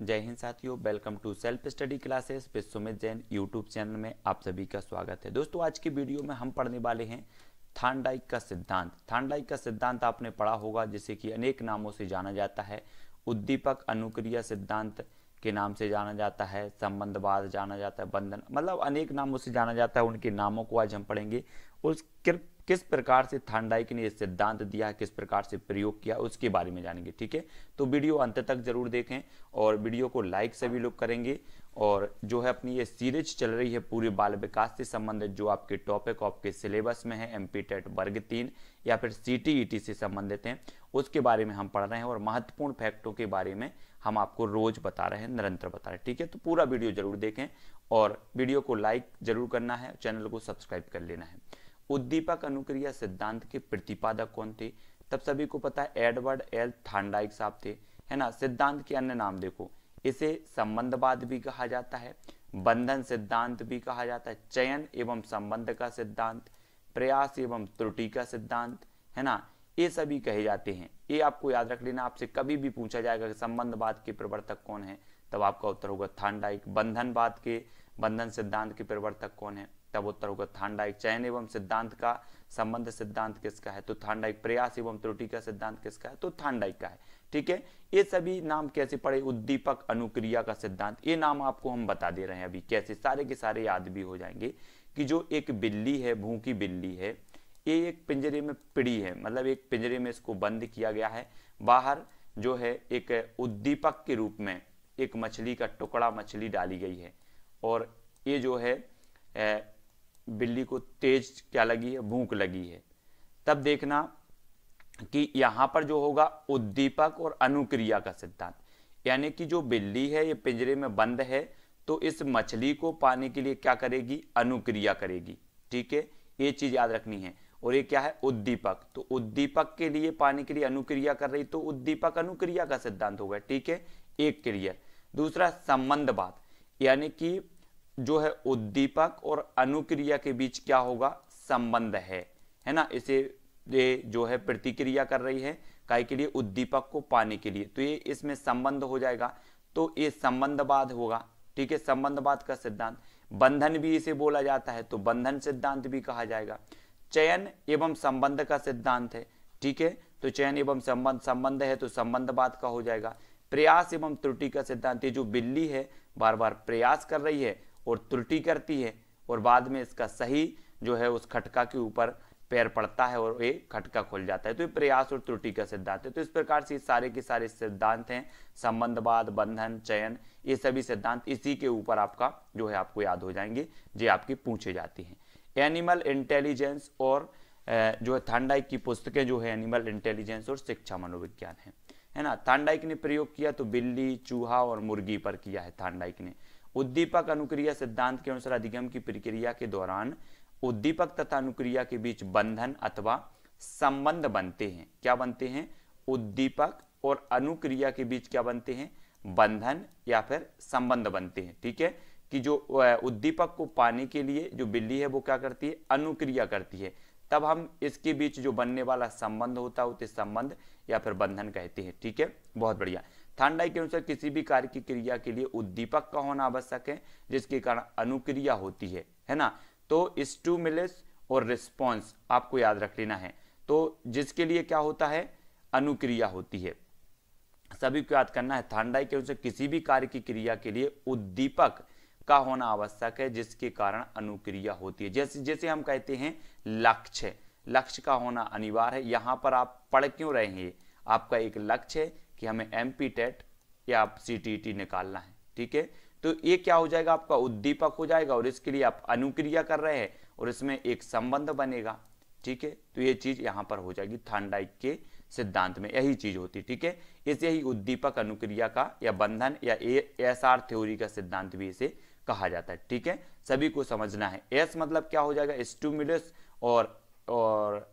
जय हिंद साथियों welcome to self study classes Vishwamit Jain YouTube channel में आप सभी का स्वागत है दोस्तों आज की वीडियो में हम पढ़ने वाले हैं थानडाइक का सिद्धांत थानडाइक का सिद्धांत आपने पढ़ा होगा जिसे कि अनेक नामों से जाना जाता है उद्दीपक अनुक्रिया सिद्धांत के नाम से जाना जाता है संबंधवाद जाना जाता है बंधन मतलब अनेक नामों से जाना जाता है उनके नामों को आज हम पढ़ेंगे उस किस प्रकार से थांडाइक ने यह सिद्धांत दिया किस प्रकार से प्रयोग किया उसके बारे में जानेंगे ठीक है तो वीडियो अंत तक जरूर देखें और वीडियो को लाइक सभी लोग करेंगे और जो है अपनी ये सीरीज चल रही है पूरे बाल विकास से संबंधित जो आपके टॉपिक आपके सिलेबस में है एम पी टेट वर्ग तीन या फिर सी टी ई टी से संबंधित हैं उसके बारे में हम पढ़ रहे हैं और महत्वपूर्ण फैक्टों के बारे में हम आपको रोज बता रहे हैं निरंतर बता रहे हैं ठीक है तो पूरा वीडियो जरूर देखें और वीडियो को लाइक जरूर करना है चैनल को सब्सक्राइब कर लेना है उद्दीपक अनुक्रिया सिद्धांत के प्रतिपादक कौन थे तब सभी को पता है एडवर्ड एल थाइक साहब थे है ना सिद्धांत के अन्य नाम देखो इसे संबंधवाद भी कहा जाता है बंधन सिद्धांत भी कहा जाता है चयन एवं संबंध का सिद्धांत प्रयास एवं त्रुटि का सिद्धांत है ना ये सभी कहे जाते हैं ये आपको याद रख लेना आपसे कभी भी पूछा जाएगा कि संबंधवाद के प्रवर्तक कौन है तब आपका उत्तर होगा थान बंधनवाद के बंधन सिद्धांत के प्रवर्तक कौन है तब उत्तर होगा थांडाइक चयन एवं सिद्धांत का संबंध सिद्धांत किसका है तो थांडाइक प्रयास एवं त्रुटि का सिद्धांत किसका है तो थांडाइक का है ठीक है ये सभी नाम कैसे पड़े उद्दीपक अनुक्रिया का सिद्धांत ये नाम आपको हम बता दे रहे हैं अभी कैसे सारे के सारे याद भी हो जाएंगे कि जो एक बिल्ली है भूखी बिल्ली है ये एक पिंजरे में पिड़ी है मतलब एक पिंजरे में इसको बंद किया गया है बाहर जो है एक उद्दीपक के रूप में एक मछली का टुकड़ा मछली डाली गई है और ये जो है बिल्ली को तेज क्या लगी है भूख लगी है तब देखना कि यहां पर जो होगा उद्दीपक और अनुक्रिया का सिद्धांत यानी कि जो बिल्ली है ये पिंजरे में बंद है तो इस मछली को पाने के लिए क्या करेगी अनुक्रिया करेगी ठीक है ये चीज याद रखनी है और ये क्या है उद्दीपक तो उद्दीपक के लिए पाने के लिए अनुक्रिया कर रही तो उद्दीपक अनुक्रिया का सिद्धांत होगा ठीक है एक क्लियर दूसरा संबंध बात यानी कि जो है उद्दीपक और अनुक्रिया के बीच क्या होगा संबंध है है ना इसे ये जो है प्रतिक्रिया कर रही है काय के लिए उद्दीपक को पाने के लिए तो ये इसमें संबंध हो जाएगा तो ये संबंधवाद होगा ठीक है संबंधवाद का सिद्धांत बंधन भी इसे बोला जाता है तो बंधन सिद्धांत भी कहा जाएगा चयन एवं संबंध का सिद्धांत है ठीक है तो चयन एवं संबंध संबंध है तो संबंधवाद का हो जाएगा प्रयास एवं त्रुटि का सिद्धांत ये जो बिल्ली है बार बार प्रयास कर रही है और त्रुटि करती है और बाद में इसका सही जो है उस खटका के ऊपर पैर पड़ता है और ये खटका खुल जाता है तो ये प्रयास और त्रुटि का सिद्धांत है तो इस प्रकार से सारे के सारे सिद्धांत हैं संबंधवाद बंधन चयन ये सभी सिद्धांत इसी के ऊपर आपका जो है आपको याद हो जाएंगे जो आपकी पूछे जाती हैं एनिमल इंटेलिजेंस और जो है थांडाइक की पुस्तकें जो है एनिमल इंटेलिजेंस और शिक्षा मनोविज्ञान है है ना थांडाइक ने प्रयोग किया तो बिल्ली चूहा और मुर्गी पर किया है थांडाइक ने उद्दीपक अनुक्रिया सिद्धांत के अनुसार अधिगम की प्रक्रिया के दौरान उद्दीपक तथा अनुक्रिया के बीच बंधन अथवा संबंध बनते हैं क्या बनते हैं उद्दीपक और अनुक्रिया के बीच क्या बनते हैं बंधन या फिर संबंध बनते हैं ठीक है कि जो उद्दीपक को पाने के लिए जो बिल्ली है वो क्या करती है अनुक्रिया करती है तब हम इसके बीच जो बनने वाला संबंध होता है उसे संबंध या फिर बंधन कहते हैं ठीक है बहुत बढ़िया थांडाई के अनुसार किसी भी कार्य की क्रिया के लिए उद्दीपक का होना आवश्यक है जिसके कारण अनुक्रिया होती है है ना तो स्टूमिलस और रिस्पॉन्स आपको याद रख लेना है तो जिसके लिए क्या होता है अनुक्रिया होती है सभी को याद करना है थांडाई के अनुसार किसी भी कार्य की क्रिया के लिए उद्दीपक का होना आवश्यक है जिसके कारण अनुक्रिया होती है जैसे जैसे हम कहते हैं लक्ष्य लक्ष्य का होना अनिवार्य है यहां पर आप पढ़ क्यों रहे हैं आपका एक लक्ष्य है कि हमें एम पी टेट या आप सी टी टी निकालना है ठीक है तो ये क्या हो जाएगा आपका उद्दीपक हो जाएगा और इसके लिए आप अनुक्रिया कर रहे हैं और इसमें एक संबंध बनेगा ठीक है तो ये चीज यहाँ पर हो जाएगी थांडाइक के सिद्धांत में यही चीज होती है ठीक है इसे यही उद्दीपक अनुक्रिया का या बंधन या एस आर थ्योरी का सिद्धांत भी इसे कहा जाता है ठीक है सभी को समझना है एस मतलब क्या हो जाएगा स्टूमुलस और और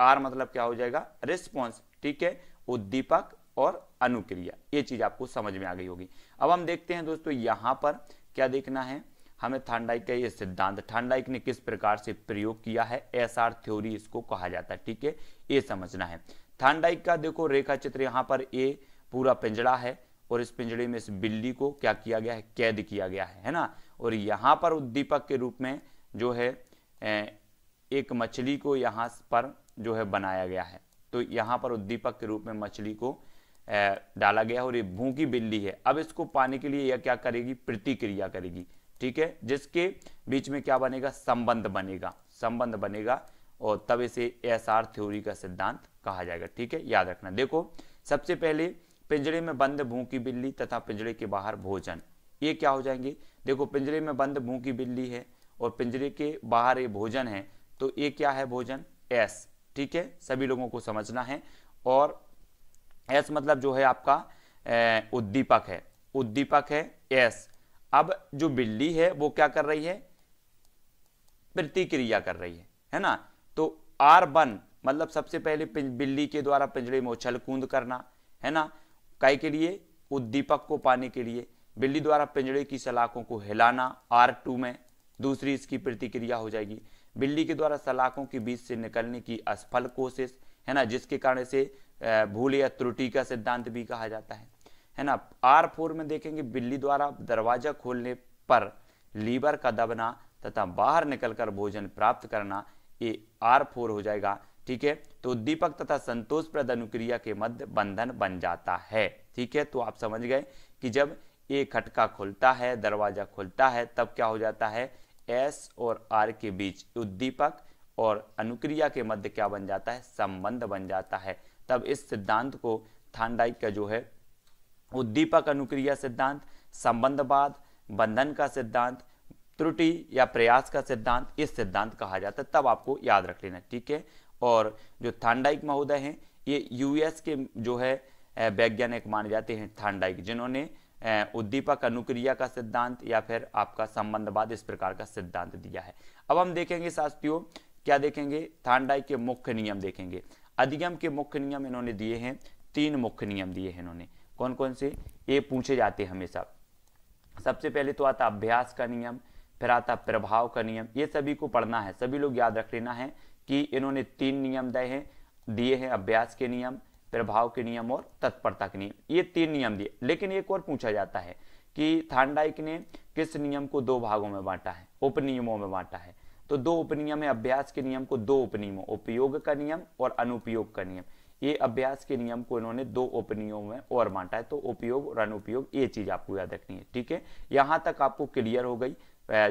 आर मतलब क्या हो जाएगा रिस्पॉन्स ठीक है उद्दीपक और अनुक्रिया ये चीज आपको समझ में आ गई होगी अब हम देखते हैं दोस्तों यहां पर क्या देखना है हमें थांडाइक का ये सिद्धांत थांडाइक ने किस प्रकार से प्रयोग किया है एस आर थ्योरी इसको कहा जाता है ठीक है ये समझना है थांडाइक का देखो रेखा चित्र यहाँ पर ये पूरा पिंजड़ा है और इस पिंजड़े में इस बिल्ली को क्या किया गया है कैद किया गया है है ना और यहाँ पर उद्दीपक के रूप में जो है एक मछली को यहाँ पर जो है बनाया गया है तो यहाँ पर उद्दीपक के रूप में मछली को डाला गया और ये भूखी बिल्ली है अब इसको पाने के लिए यह क्या करेगी प्रतिक्रिया करेगी ठीक है जिसके बीच में क्या बनेगा संबंध बनेगा संबंध बनेगा और तब इसे एस आर थ्योरी का सिद्धांत कहा जाएगा ठीक है याद रखना देखो सबसे पहले पिंजरे में बंद भूखी बिल्ली तथा पिंजरे के बाहर भोजन ये क्या हो जाएंगे देखो पिंजरे में बंद भूखी बिल्ली है और पिंजरे के बाहर ये भोजन है तो ये क्या है भोजन एस ठीक है सभी लोगों को समझना है और एस मतलब जो है आपका उद्दीपक है उद्दीपक है एस अब जो बिल्ली है वो क्या कर रही है प्रतिक्रिया कर रही है है ना तो आर वन मतलब सबसे पहले बिल्ली के द्वारा पिंजरे में उछल कूद करना है ना कई के लिए उद्दीपक को पाने के लिए बिल्ली द्वारा पिंजरे की सलाखों को हिलाना आर टू में दूसरी इसकी प्रतिक्रिया हो जाएगी बिल्ली के द्वारा सलाखों के बीच से निकलने की असफल कोशिश है ना जिसके कारण से भूल या त्रुटि का सिद्धांत भी कहा जाता है है ना आर फोर में देखेंगे बिल्ली द्वारा दरवाजा खोलने पर लीवर का दबना तथा बाहर निकलकर भोजन प्राप्त करना ये आर फोर हो जाएगा ठीक है तो उद्दीपक तथा संतोषप्रद अनुक्रिया के मध्य बंधन बन जाता है ठीक है तो आप समझ गए कि जब ये खटका खुलता है दरवाजा खुलता है तब क्या हो जाता है एस और आर के बीच उद्दीपक और अनुक्रिया के मध्य क्या बन जाता है संबंध बन जाता है तब इस सिद्धांत को थानडाइक का जो है उद्दीपक अनुक्रिया सिद्धांत संबंधवाद बंधन का सिद्धांत त्रुटि या प्रयास का सिद्धांत इस सिद्धांत कहा जाता है तब आपको याद रख लेना ठीक है और जो थानडाइक महोदय हैं ये यूएस के जो है वैज्ञानिक माने जाते हैं थानडाइक जिन्होंने उद्दीपक अनुक्रिया का सिद्धांत या फिर आपका संबंधवाद इस प्रकार का सिद्धांत दिया है अब हम देखेंगे शास्त्रियों क्या देखेंगे थानडाइक के मुख्य नियम देखेंगे अधिगम के मुख्य नियम इन्होंने दिए हैं तीन मुख्य नियम दिए हैं इन्होंने कौन कौन से ये पूछे जाते हैं हमेशा सबसे पहले तो आता अभ्यास का नियम फिर आता प्रभाव का नियम ये सभी को पढ़ना है सभी लोग याद रख लेना है कि इन्होंने तीन नियम दिए हैं दिए हैं अभ्यास के नियम प्रभाव के नियम और तत्परता के नियम ये तीन नियम दिए लेकिन एक और पूछा जाता है कि थांडाइक ने किस नियम को दो भागों में बांटा है उपनियमों में बांटा है तो दो उपनियम है अभ्यास के नियम को दो उपनियमों उपयोग का नियम और अनुपयोग का नियम ये अभ्यास के नियम को इन्होंने दो उपनियम में और बांटा है तो उपयोग और अनुपयोग ये चीज आपको याद रखनी है ठीक है यहां तक आपको क्लियर हो गई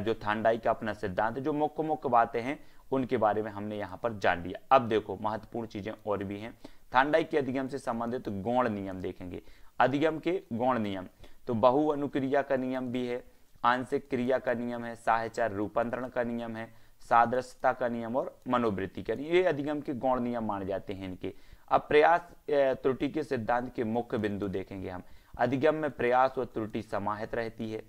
जो थांडाई का अपना सिद्धांत जो मुख्य मुख्य बातें हैं उनके बारे में हमने यहाँ पर जान लिया अब देखो महत्वपूर्ण चीजें और भी हैं थांडाई के अधिगम से संबंधित तो गौण नियम देखेंगे अधिगम के गौण नियम तो बहु अनुक्रिया का नियम भी है आंशिक क्रिया का नियम है साहचार रूपांतरण का नियम है सादृश्यता का नियम और मनोवृत्ति का नियम ये अधिगम के गौण नियम माने जाते हैं इनके अब प्रयास त्रुटि के सिद्धांत के मुख्य बिंदु देखेंगे हम अधिगम में प्रयास और त्रुटि समाहित रहती है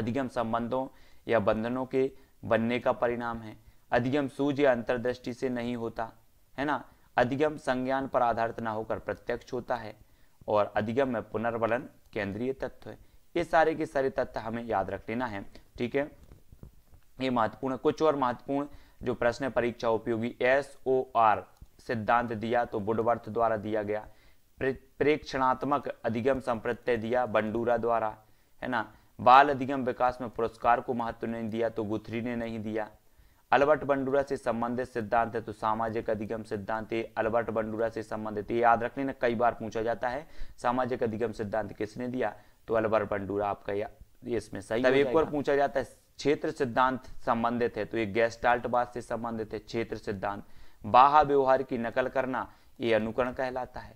अधिगम संबंधों या बंधनों के बनने का परिणाम है अधिगम सूझ या अंतर्दृष्टि से नहीं होता है ना अधिगम संज्ञान पर आधारित ना होकर प्रत्यक्ष होता है और अधिगम में पुनर्वलन केंद्रीय तत्व है ये सारे के सारे तत्व हमें याद रख लेना है ठीक है ये महत्वपूर्ण कुछ और महत्वपूर्ण जो प्रश्न परीक्षा उपयोगी एस ओ आर सिद्धांत दिया तो बुडवर्थ द्वारा दिया गया प्रेक्षणात्मक अधिगम संप्रत्य दिया बंडूरा द्वारा है ना बाल अधिगम विकास में पुरस्कार को महत्व नहीं दिया तो गुथरी ने नहीं दिया अल्बर्ट बंडूरा से संबंधित सिद्धांत है तो सामाजिक अधिगम सिद्धांत अल्बर्ट बंडूरा से संबंधित ये याद रखने ना कई बार पूछा जाता है सामाजिक अधिगम सिद्धांत किसने दिया तो अल्बर्ट बंडूरा आपका इसमें सही एक बार पूछा जाता है क्षेत्र सिद्धांत संबंधित है तो ये गैस्टाल्टवाद से संबंधित है क्षेत्र सिद्धांत बाहा व्यवहार की नकल करना ये अनुकरण कहलाता है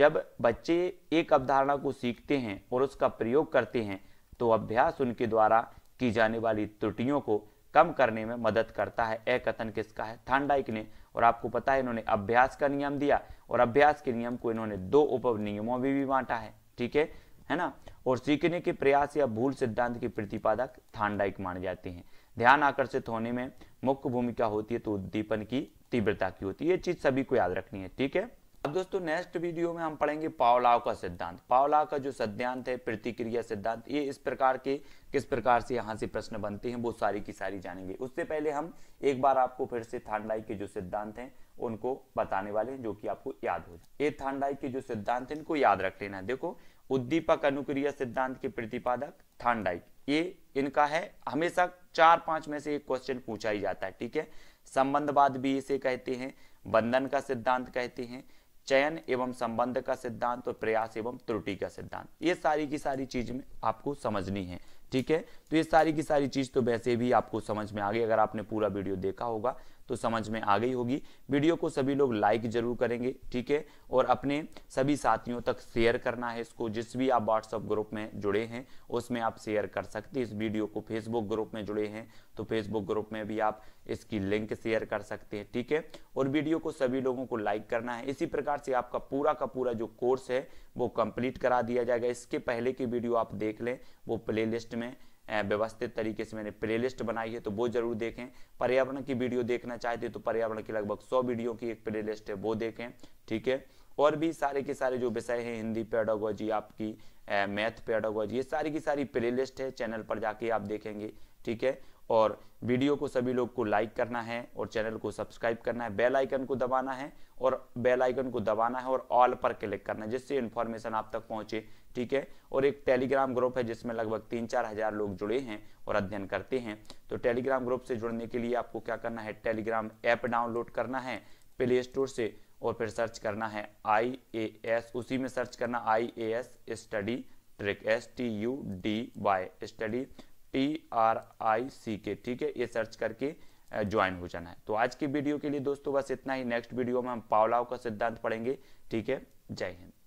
जब बच्चे एक अवधारणा को सीखते हैं और उसका प्रयोग करते हैं तो अभ्यास उनके द्वारा की जाने वाली त्रुटियों को कम करने में मदद करता है ए कथन किसका है थांडाइक ने और आपको पता है इन्होंने अभ्यास का नियम दिया और अभ्यास के नियम को इन्होंने दो उप नियमों में भी बांटा है ठीक है है ना और सीखने के प्रयास या भूल सिद्धांत की प्रतिपादक थांडाइक माने जाते हैं ध्यान आकर्षित होने में मुख्य भूमिका होती है तो उद्दीपन की तीव्रता की होती है ये चीज सभी को याद रखनी है ठीक है अब दोस्तों नेक्स्ट वीडियो में हम पढ़ेंगे पावलाव का सिद्धांत पावलाव का जो सिद्धांत है प्रतिक्रिया सिद्धांत ये इस प्रकार के किस प्रकार से यहाँ से प्रश्न बनते हैं वो सारी की सारी जानेंगे उससे पहले हम एक बार आपको फिर से थांडाई के जो सिद्धांत हैं उनको बताने वाले हैं जो कि आपको याद हो जाए ये के जो सिद्धांत है इनको याद रख लेना देखो उद्दीपक अनुक्रिया सिद्धांत के प्रतिपादक थांडाइक ये इनका है हमेशा चार पांच में से एक क्वेश्चन पूछा ही जाता है ठीक है संबंधवाद भी इसे कहते हैं बंधन का सिद्धांत कहते हैं चयन एवं संबंध का सिद्धांत और प्रयास एवं त्रुटि का सिद्धांत ये सारी की सारी चीज में आपको समझनी है ठीक है तो ये सारी की सारी चीज तो वैसे भी आपको समझ में आ गई अगर आपने पूरा वीडियो देखा होगा तो समझ में आ गई होगी वीडियो को सभी लोग लाइक जरूर करेंगे ठीक है और अपने सभी साथियों तक शेयर करना है इसको जिस भी आप व्हाट्सअप ग्रुप में जुड़े हैं उसमें आप शेयर कर सकते इस वीडियो को फेसबुक ग्रुप में जुड़े हैं तो फेसबुक ग्रुप में भी आप इसकी लिंक शेयर कर सकते हैं ठीक है और वीडियो को सभी लोगों को लाइक करना है इसी प्रकार से आपका पूरा का पूरा जो कोर्स है वो कंप्लीट करा दिया जाएगा इसके पहले की वीडियो आप देख लें वो प्लेलिस्ट में व्यवस्थित तरीके से मैंने प्लेलिस्ट बनाई है तो वो जरूर देखें पर्यावरण की वीडियो देखना चाहते हैं तो पर्यावरण की लगभग सौ वीडियो की एक प्लेलिस्ट है वो देखें ठीक है और भी सारे के सारे जो विषय हैं हिंदी पेडागोजी आपकी मैथ पेडागोजी ये सारी की सारी प्लेलिस्ट है चैनल पर जाके आप देखेंगे ठीक है और वीडियो को सभी लोग को लाइक करना है और चैनल को सब्सक्राइब करना है बेल आइकन को दबाना है और बेल आइकन को दबाना है और ऑल पर क्लिक करना है जिससे इन्फॉर्मेशन आप तक पहुंचे ठीक है और एक टेलीग्राम ग्रुप है जिसमें लगभग तीन चार हजार लोग जुड़े हैं और अध्ययन करते हैं तो टेलीग्राम ग्रुप से जुड़ने के लिए आपको क्या करना है टेलीग्राम ऐप डाउनलोड करना है प्ले स्टोर से और फिर सर्च करना है आई ए एस उसी में सर्च करना I A S study trick S T U D Y study T R I C K ठीक है ये सर्च करके ज्वाइन हो जाना है तो आज की वीडियो के लिए दोस्तों बस इतना ही नेक्स्ट वीडियो में हम पावलाव का सिद्धांत पढ़ेंगे ठीक है जय हिंद